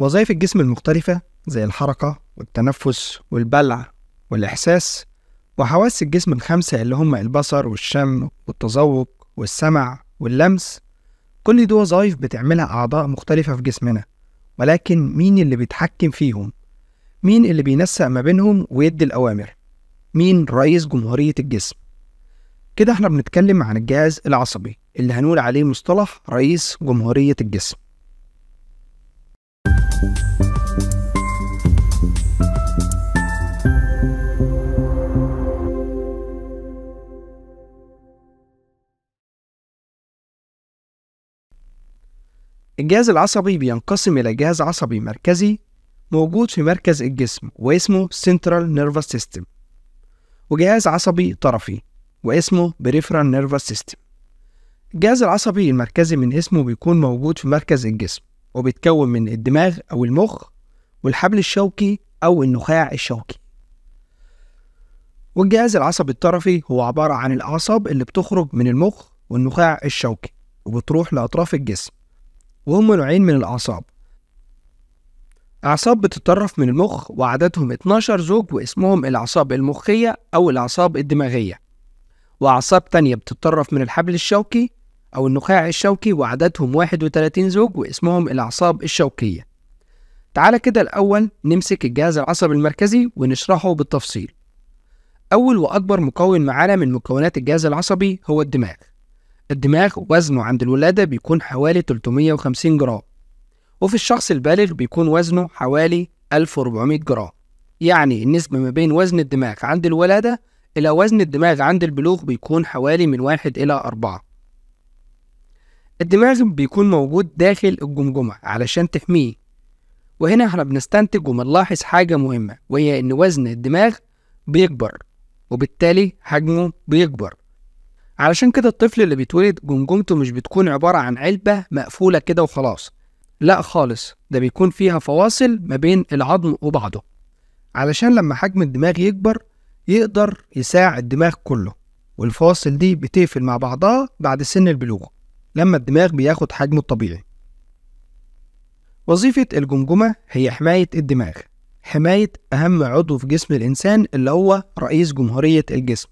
وظائف الجسم المختلفة زي الحركة والتنفس والبلع والإحساس وحواس الجسم الخمسة اللي هم البصر والشم والتذوق والسمع واللمس كل دي وظائف بتعملها أعضاء مختلفة في جسمنا ولكن مين اللي بيتحكم فيهم؟ مين اللي بينسق ما بينهم ويدي الأوامر؟ مين رئيس جمهورية الجسم؟ كده احنا بنتكلم عن الجهاز العصبي اللي هنقول عليه مصطلح رئيس جمهورية الجسم الجهاز العصبي بينقسم إلى جهاز عصبي مركزي موجود في مركز الجسم واسمه Central Nervous System وجهاز عصبي طرفي واسمه Peripheral Nervous System الجهاز العصبي المركزي من اسمه بيكون موجود في مركز الجسم وبيتكون من الدماغ أو المخ والحبل الشوكي أو النخاع الشوكي والجهاز العصبي الطرفي هو عبارة عن الأعصاب اللي بتخرج من المخ والنخاع الشوكي وبتروح لأطراف الجسم وهم نوعين من الأعصاب أعصاب بتتطرف من المخ وعددهم 12 زوج واسمهم الأعصاب المخية أو الأعصاب الدماغية وأعصاب تانية بتتطرف من الحبل الشوكي أو النخاع الشوكي وعددهم 31 زوج واسمهم الأعصاب الشوكية تعالى كده الأول نمسك الجهاز العصبي المركزي ونشرحه بالتفصيل أول وأكبر مكون معانا من مكونات الجهاز العصبي هو الدماغ الدماغ وزنه عند الولادة بيكون حوالي 350 جرام وفي الشخص البالغ بيكون وزنه حوالي 1400 جرام يعني النسبة ما بين وزن الدماغ عند الولادة إلى وزن الدماغ عند البلوغ بيكون حوالي من واحد إلى أربعة الدماغ بيكون موجود داخل الجمجمة علشان تحميه وهنا احنا بنستنتج وبنلاحظ حاجة مهمة وهي إن وزن الدماغ بيكبر وبالتالي حجمه بيكبر علشان كده الطفل اللي بيتولد جمجمته مش بتكون عبارة عن علبة مقفولة كده وخلاص لا خالص ده بيكون فيها فواصل ما بين العظم وبعضه علشان لما حجم الدماغ يكبر يقدر يساع الدماغ كله والفواصل دي بتقفل مع بعضها بعد سن البلوغ لما الدماغ بياخد حجمه الطبيعي وظيفة الجمجمة هي حماية الدماغ حماية أهم عضو في جسم الإنسان اللي هو رئيس جمهورية الجسم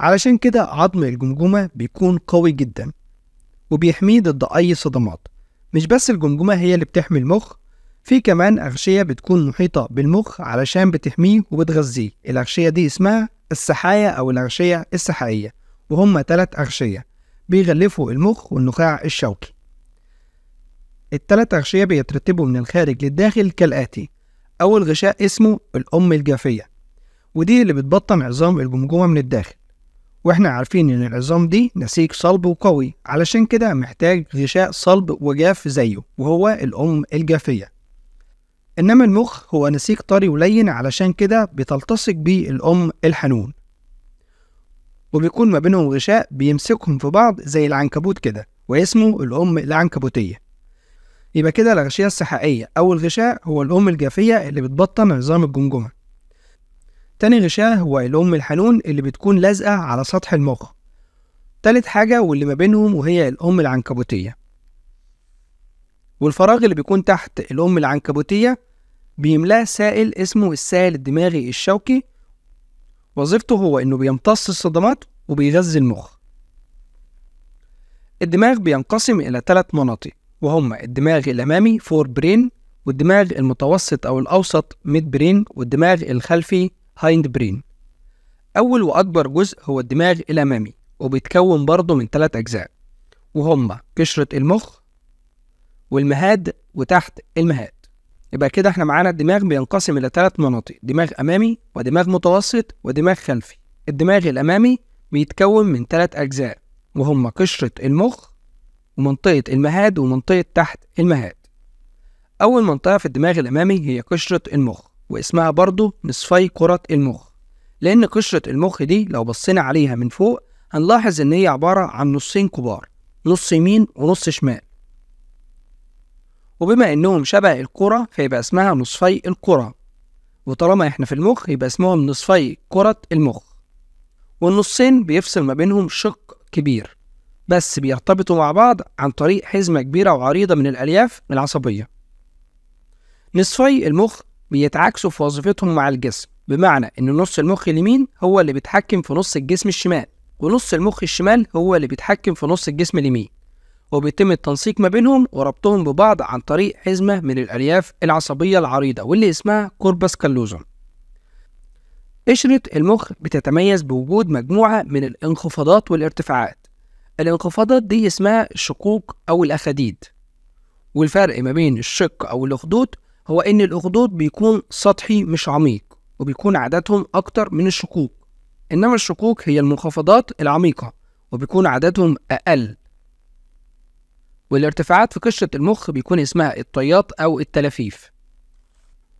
علشان كده عظم الجمجمة بيكون قوي جدا وبيحميه ضد أي صدمات مش بس الجمجمة هي اللي بتحمي المخ في كمان أغشية بتكون محيطة بالمخ علشان بتحميه وبتغذيه الأغشية دي اسمها السحايا أو الأغشية السحائية وهم تلات أغشية بيغلفوا المخ والنخاع الشوكي التلات أغشية بيترتبوا من الخارج للداخل كالآتي أول غشاء اسمه الأم الجافية ودي اللي بتبطن عظام الجمجمة من الداخل واحنا عارفين ان العظام دي نسيج صلب وقوي علشان كده محتاج غشاء صلب وجاف زيه وهو الأم الجافية إنما المخ هو نسيج طري ولين علشان كده بتلتصق بيه الأم الحنون وبيكون ما بينهم غشاء بيمسكهم في بعض زي العنكبوت كده واسمه الأم العنكبوتية يبقى كده الأغشية السحائية أول غشاء هو الأم الجافية اللي بتبطن عظام الجمجمة تاني غشاء هو الأم الحنون اللي بتكون لازقة على سطح المخ تالت حاجة واللي ما بينهم وهي الأم العنكبوتية والفراغ اللي بيكون تحت الأم العنكبوتية بيملاه سائل اسمه السائل الدماغي الشوكي وظيفته هو إنه بيمتص الصدمات وبيغذي المخ الدماغ بينقسم إلى ثلاث مناطق وهما الدماغ الأمامي فور برين والدماغ المتوسط أو الأوسط ميد برين والدماغ الخلفي هايند برين أول وأكبر جزء هو الدماغ الأمامي وبيتكون برضه من ثلاث أجزاء وهما قشرة المخ والمهاد وتحت المهاد يبقى كده احنا معانا الدماغ بينقسم الى ثلاث مناطق دماغ امامي ودماغ متوسط ودماغ خلفي الدماغ الامامي بيتكون من ثلاث اجزاء وهم قشرة المخ ومنطقة المهاد ومنطقة تحت المهاد اول منطقة في الدماغ الامامي هي قشرة المخ واسمها برضه نصفي كرة المخ لان قشرة المخ دي لو بصينا عليها من فوق هنلاحظ ان هي عبارة عن نصين كبار نص يمين ونص شمال وبما انهم شبه الكرة فيبقى اسمها نصفي الكرة وطالما احنا في المخ يبقى اسمهم نصفي كرة المخ والنصين بيفصل ما بينهم شق كبير بس بيرتبطوا مع بعض عن طريق حزمة كبيرة وعريضة من الألياف العصبية نصفي المخ بيتعاكسوا في وظيفتهم مع الجسم بمعنى إن نص المخ اليمين هو اللي بيتحكم في نص الجسم الشمال ونص المخ الشمال هو اللي بيتحكم في نص الجسم اليمين وبيتم التنسيق ما بينهم وربطهم ببعض عن طريق حزمة من الألياف العصبية العريضة واللي اسمها كوربس كالوزوم قشرة المخ بتتميز بوجود مجموعة من الانخفاضات والارتفاعات الانخفاضات دي اسمها الشقوق أو الأخاديد والفرق ما بين الشق أو الأخدود هو إن الأخدود بيكون سطحي مش عميق وبيكون عددهم أكتر من الشقوق إنما الشقوق هي المنخفضات العميقة وبيكون عددهم أقل والارتفاعات في قشرة المخ بيكون اسمها الطيات أو التلافيف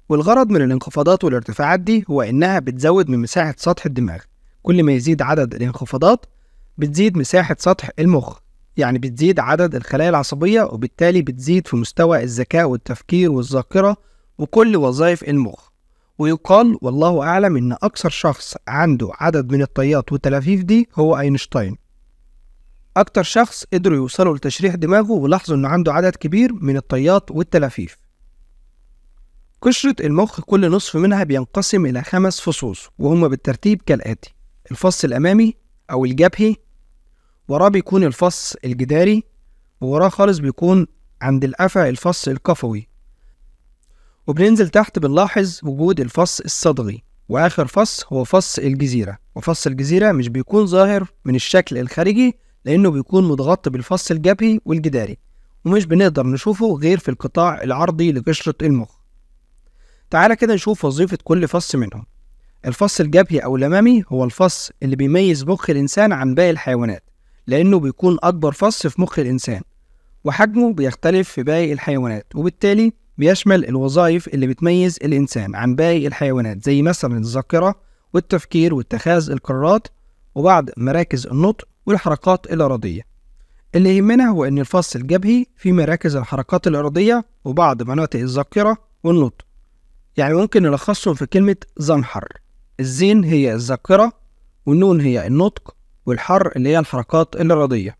والغرض من الانخفاضات والارتفاعات دي هو إنها بتزود من مساحة سطح الدماغ كل ما يزيد عدد الانخفاضات بتزيد مساحة سطح المخ يعني بتزيد عدد الخلايا العصبية وبالتالي بتزيد في مستوى الذكاء والتفكير والذاكرة وكل وظائف المخ ويقال والله أعلم إن أكثر شخص عنده عدد من الطيات والتلافيف دي هو أينشتاين أكتر شخص قدروا يوصلوا لتشريح دماغه ولاحظوا إنه عنده عدد كبير من الطيات والتلافيف قشرة المخ كل نصف منها بينقسم إلى خمس فصوص وهما بالترتيب كالآتي الفص الأمامي أو الجبهي وراه بيكون الفص الجداري ووراه خالص بيكون عند القفا الفص القفوي وبننزل تحت بنلاحظ وجود الفص الصدغي وآخر فص هو فص الجزيرة وفص الجزيرة مش بيكون ظاهر من الشكل الخارجي لأنه بيكون متغطي بالفص الجبهي والجداري ومش بنقدر نشوفه غير في القطاع العرضي لقشرة المخ تعالى كده نشوف وظيفة كل فص منهم الفص الجبهي أو الأمامي هو الفص اللي بيميز مخ الإنسان عن باقي الحيوانات لأنه بيكون أكبر فص في مخ الإنسان وحجمه بيختلف في باقي الحيوانات وبالتالي بيشمل الوظائف اللي بتميز الإنسان عن باقي الحيوانات زي مثلا الذاكرة والتفكير واتخاذ القرارات وبعض مراكز النطق والحركات الأراضية. اللي يهمنا هو أن الفص الجبهي في مراكز الحركات الأراضية وبعض مناطق الذاكرة والنطق يعني ممكن نلخصهم في كلمة زنحر الزين هي الذاكرة والنون هي النطق والحر اللي هي الحركات الأراضية.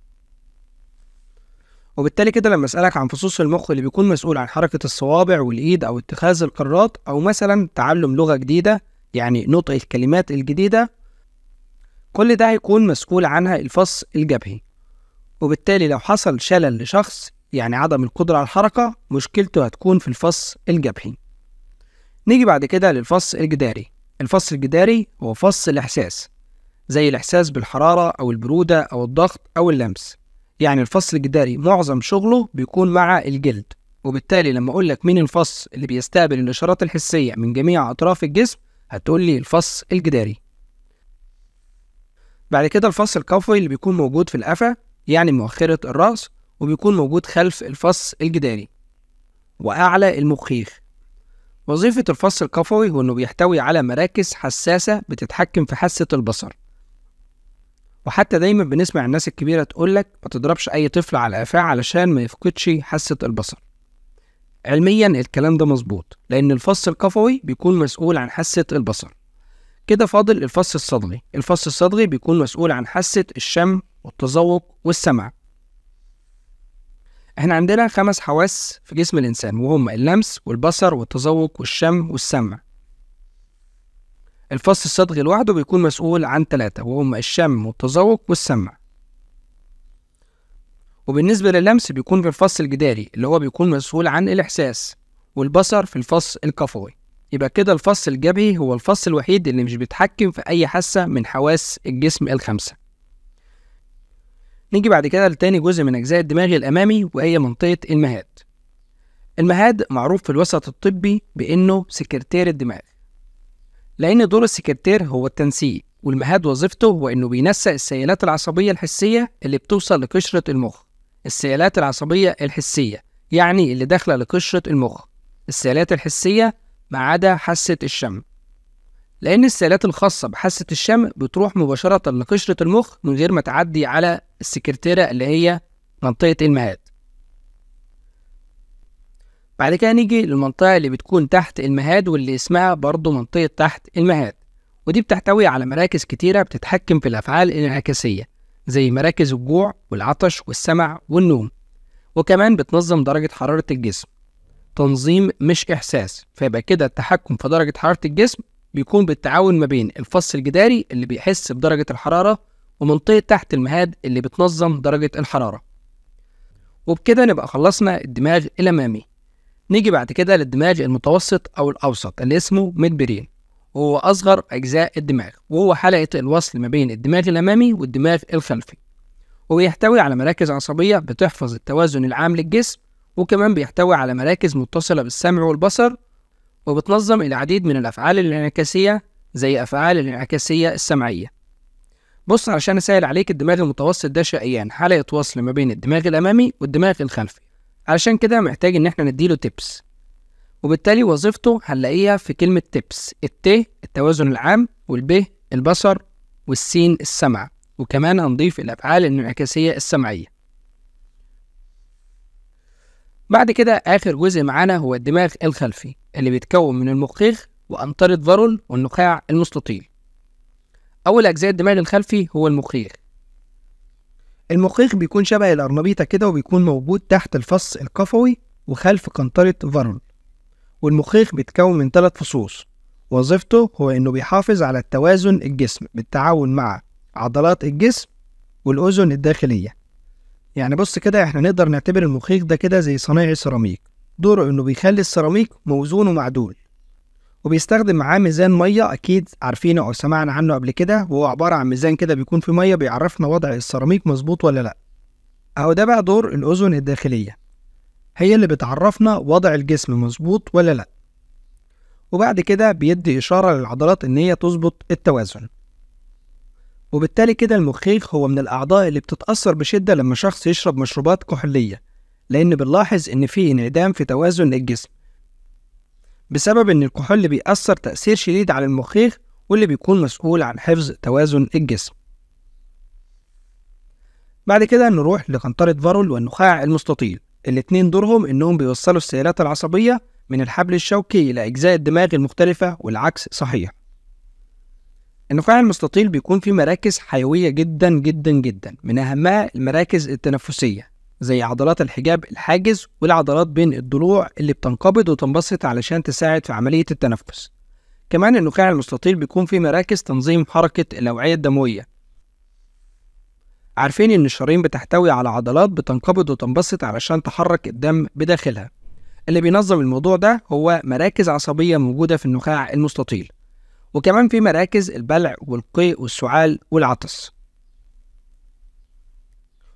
وبالتالي كده لما أسألك عن فصوص المخ اللي بيكون مسؤول عن حركة الصوابع والإيد أو اتخاذ القرارات أو مثلا تعلم لغة جديدة يعني نطق الكلمات الجديدة كل ده هيكون مسؤول عنها الفص الجبهي وبالتالي لو حصل شلل لشخص يعني عدم القدرة على الحركة مشكلته هتكون في الفص الجبهي نيجي بعد كده للفص الجداري الفص الجداري هو فص الإحساس زي الإحساس بالحرارة أو البرودة أو الضغط أو اللمس يعني الفص الجداري معظم شغله بيكون مع الجلد وبالتالي لما أقول لك مين الفص اللي بيستقبل الإشارات الحسية من جميع أطراف الجسم هتقول لي الفص الجداري بعد كده الفص القفوي اللي بيكون موجود في القفا يعني مؤخرة الرأس وبيكون موجود خلف الفص الجداري وأعلى المخيخ وظيفة الفص القفوي هو إنه بيحتوي على مراكز حساسة بتتحكم في حاسة البصر وحتى دايما بنسمع الناس الكبيرة تقولك ما تضربش أي طفل على قفاه علشان ما يفقدش حاسة البصر علميا الكلام ده مظبوط لأن الفص القفوي بيكون مسؤول عن حاسة البصر كده فاضل الفص الصدغي الفص الصدغي بيكون مسؤول عن حاسة الشم والتذوق والسمع احنا عندنا خمس حواس في جسم الإنسان وهم اللمس والبصر والتذوق والشم والسمع الفص الصدغي لوحده بيكون مسؤول عن ثلاثة وهم الشم والتذوق والسمع وبالنسبة لللمس بيكون في الفص الجداري اللي هو بيكون مسؤول عن الإحساس والبصر في الفص القفوي يبقى كده الفص الجبهي هو الفص الوحيد اللي مش بيتحكم في أي حاسة من حواس الجسم الخمسة نيجي بعد كده لتاني جزء من أجزاء الدماغ الأمامي وهي منطقة المهاد المهاد معروف في الوسط الطبي بأنه سكرتير الدماغ لأن دور السكرتير هو التنسيق والمهاد وظيفته هو إنه بينسق السيالات العصبية الحسية اللي بتوصل لقشرة المخ السيالات العصبية الحسية يعني اللي داخلة لقشرة المخ السيالات الحسية ما عدا حاسة الشم لأن السيالات الخاصة بحاسة الشم بتروح مباشرة لقشرة المخ من غير ما تعدي على السكرتيرة اللي هي منطقة المهاد بعد كده نيجي للمنطقة اللي بتكون تحت المهاد واللي اسمها برضه منطقة تحت المهاد ودي بتحتوي على مراكز كتيرة بتتحكم في الأفعال الانعكاسية زي مراكز الجوع والعطش والسمع والنوم وكمان بتنظم درجة حرارة الجسم تنظيم مش إحساس فيبقى كده التحكم في درجة حرارة الجسم بيكون بالتعاون ما بين الفص الجداري اللي بيحس بدرجة الحرارة ومنطقة تحت المهاد اللي بتنظم درجة الحرارة وبكده نبقى خلصنا الدماغ الأمامي نيجي بعد كده للدماغ المتوسط أو الأوسط اللي اسمه ميد برين وهو أصغر أجزاء الدماغ وهو حلقة الوصل ما بين الدماغ الأمامي والدماغ الخلفي وبيحتوي على مراكز عصبية بتحفظ التوازن العام للجسم وكمان بيحتوي على مراكز متصلة بالسمع والبصر وبتنظم العديد من الأفعال الانعكاسية زي أفعال الانعكاسية السمعية بص علشان أسهل عليك الدماغ المتوسط ده شقيان حلقة وصل ما بين الدماغ الأمامي والدماغ الخلفي علشان كده محتاج إن احنا نديله تيبس وبالتالي وظيفته هنلاقيها في كلمة تيبس الت التوازن العام والب البصر والسين السمع وكمان هنضيف الأفعال الانعكاسية السمعية بعد كده آخر جزء معانا هو الدماغ الخلفي اللي بيتكون من المخيخ وأنطرة ذرل والنخاع المستطيل أول أجزاء الدماغ الخلفي هو المخيخ المخيخ بيكون شبه الأرنبيطة كده وبيكون موجود تحت الفص القفوي وخلف قنطرة فارول والمخيخ بيتكون من ثلاث فصوص وظيفته هو إنه بيحافظ على التوازن الجسم بالتعاون مع عضلات الجسم والأذن الداخلية يعني بص كده احنا نقدر نعتبر المخيخ ده كده زي صنايعي سيراميك دوره انه بيخلي السيراميك موزون ومعدول وبيستخدم معاه ميزان ميه اكيد عارفينه او سمعنا عنه قبل كده وهو عباره عن ميزان كده بيكون فيه ميه بيعرفنا وضع السيراميك مظبوط ولا لا اهو ده بقى دور الاذن الداخليه هي اللي بتعرفنا وضع الجسم مظبوط ولا لا وبعد كده بيدي اشاره للعضلات ان هي تظبط التوازن وبالتالي كده المخيخ هو من الأعضاء اللي بتتأثر بشدة لما شخص يشرب مشروبات كحولية لأن بنلاحظ إن في انعدام في توازن الجسم بسبب إن الكحول بيأثر تأثير شديد على المخيخ واللي بيكون مسؤول عن حفظ توازن الجسم بعد كده نروح لقنطرة فارول والنخاع المستطيل الاتنين دورهم إنهم بيوصلوا السيالات العصبية من الحبل الشوكي لأجزاء الدماغ المختلفة والعكس صحيح النخاع المستطيل بيكون فيه مراكز حيوية جدا جدا جدا من أهمها المراكز التنفسية زي عضلات الحجاب الحاجز والعضلات بين الضلوع اللي بتنقبض وتنبسط علشان تساعد في عملية التنفس كمان النخاع المستطيل بيكون فيه مراكز تنظيم حركة الأوعية الدموية عارفين إن الشرايين بتحتوي على عضلات بتنقبض وتنبسط علشان تحرك الدم بداخلها اللي بينظم الموضوع ده هو مراكز عصبية موجودة في النخاع المستطيل وكمان في مراكز البلع والقيء والسعال والعطس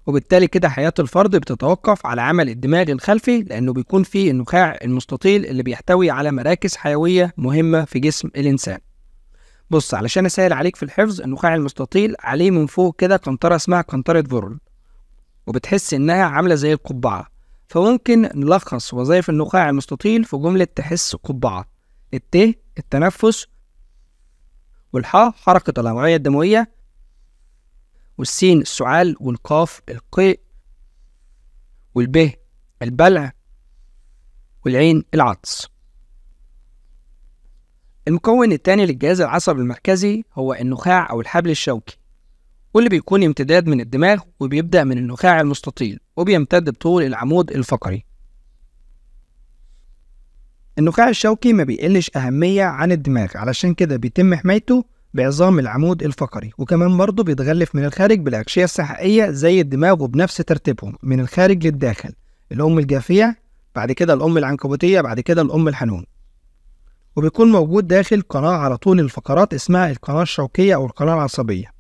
وبالتالي كده حياة الفرد بتتوقف على عمل الدماغ الخلفي لأنه بيكون فيه النخاع المستطيل اللي بيحتوي على مراكز حيوية مهمة في جسم الإنسان بص علشان أسهل عليك في الحفظ النخاع المستطيل عليه من فوق كده قنطرة اسمها قنطرة فورل وبتحس إنها عاملة زي القبعة فممكن نلخص وظائف النخاع المستطيل في جملة تحس قبعة الت التنفس والحاء حركة الأمعية الدموية والسين السعال والقاف القيء والب البلع والعين العطس المكون الثاني للجهاز العصبي المركزي هو النخاع أو الحبل الشوكي واللي بيكون امتداد من الدماغ وبيبدأ من النخاع المستطيل وبيمتد بطول العمود الفقري النخاع الشوكي ما بيقلش أهمية عن الدماغ علشان كده بيتم حمايته بعظام العمود الفقري وكمان برضه بيتغلف من الخارج بالأغشية السحائية زي الدماغ وبنفس ترتيبهم من الخارج للداخل الأم الجافية بعد كده الأم العنكبوتية بعد كده الأم الحنون وبيكون موجود داخل قناة على طول الفقرات اسمها القناة الشوكية أو القناة العصبية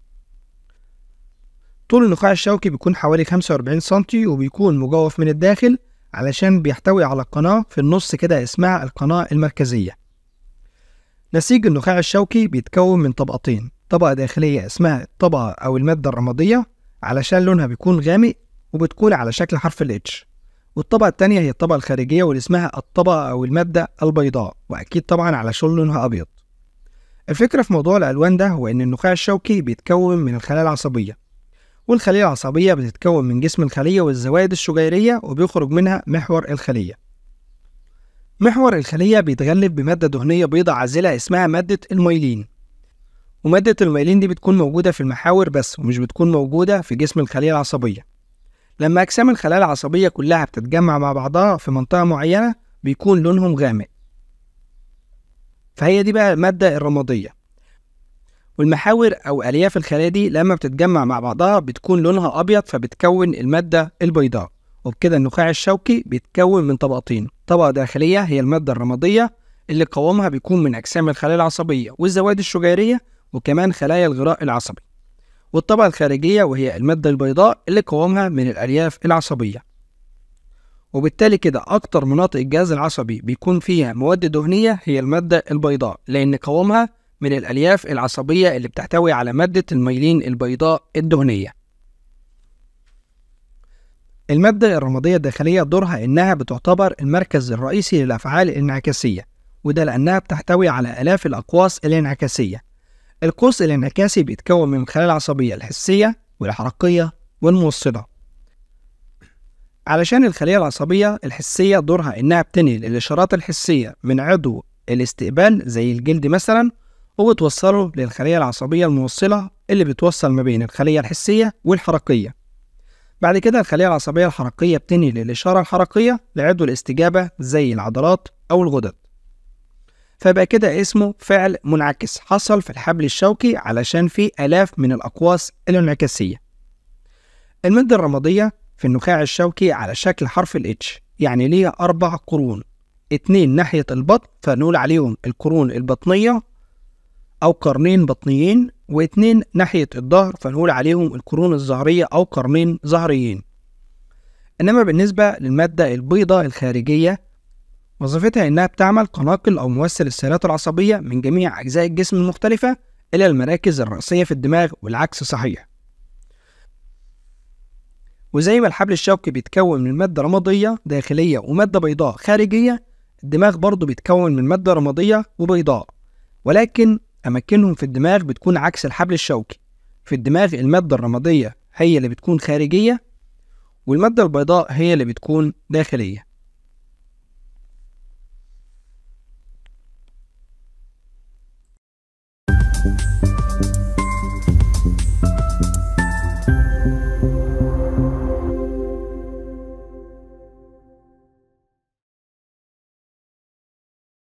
طول النخاع الشوكي بيكون حوالي 45 سنتي وبيكون مجوف من الداخل علشان بيحتوي على قناة في النص كده اسمها القناة المركزية نسيج النخاع الشوكي بيتكون من طبقتين طبقة داخلية اسمها الطبقة أو المادة الرمادية علشان لونها بيكون غامق وبتكون على شكل حرف الاتش والطبقة التانية هي الطبقة الخارجية واللي اسمها الطبقة أو المادة البيضاء وأكيد طبعا علشان لونها أبيض الفكرة في موضوع الألوان ده هو إن النخاع الشوكي بيتكون من الخلايا العصبية والخلية العصبية بتتكون من جسم الخلية والزوائد الشجيرية وبيخرج منها محور الخلية محور الخلية بيتغلف بمادة دهنية بيضة عازلة اسمها مادة الميلين ومادة الميلين دي بتكون موجودة في المحاور بس ومش بتكون موجودة في جسم الخلية العصبية لما أجسام الخلايا العصبية كلها بتتجمع مع بعضها في منطقة معينة بيكون لونهم غامق فهي دي بقى المادة الرمادية والمحاور أو ألياف الخلايا دي لما بتتجمع مع بعضها بتكون لونها أبيض فبتكون المادة البيضاء وبكده النخاع الشوكي بيتكون من طبقتين طبقة داخلية هي المادة الرمادية اللي قوامها بيكون من أجسام الخلايا العصبية والزوائد الشجيرية وكمان خلايا الغراء العصبي والطبقة الخارجية وهي المادة البيضاء اللي قوامها من الألياف العصبية وبالتالي كده أكتر مناطق الجهاز العصبي بيكون فيها مواد دهنية هي المادة البيضاء لأن قوامها من الألياف العصبية اللي بتحتوي على مادة الميلين البيضاء الدهنية المادة الرمادية الداخلية دورها إنها بتعتبر المركز الرئيسي للأفعال الانعكاسية وده لأنها بتحتوي على آلاف الأقواس الانعكاسية القوس الانعكاسي بيتكون من الخلايا العصبية الحسية والحركية والموصلة علشان الخلية العصبية الحسية دورها إنها بتنقل الإشارات الحسية من عضو الاستقبال زي الجلد مثلا وبتوصله للخلية العصبية الموصلة اللي بتوصل ما بين الخلية الحسية والحركية بعد كده الخلية العصبية الحركية بتنقل الإشارة الحركية لعضو الاستجابة زي العضلات أو الغدد فيبقى كده اسمه فعل منعكس حصل في الحبل الشوكي علشان في آلاف من الأقواس الانعكاسية المادة الرمادية في النخاع الشوكي على شكل حرف الاتش يعني ليها أربع قرون اتنين ناحية البطن فنقول عليهم القرون البطنية أو قرنين بطنيين واتنين ناحية الظهر فنقول عليهم القرون الظهرية أو قرنين ظهريين إنما بالنسبة للمادة البيضاء الخارجية وظيفتها إنها بتعمل قناقل أو موسل السيرات العصبية من جميع أجزاء الجسم المختلفة إلى المراكز الرئيسية في الدماغ والعكس صحيح وزي ما الحبل الشوكي بيتكون من مادة رمادية داخلية ومادة بيضاء خارجية الدماغ برضه بيتكون من مادة رمادية وبيضاء ولكن أماكنهم في الدماغ بتكون عكس الحبل الشوكي في الدماغ المادة الرمادية هي اللي بتكون خارجية والمادة البيضاء هي اللي بتكون داخلية thank you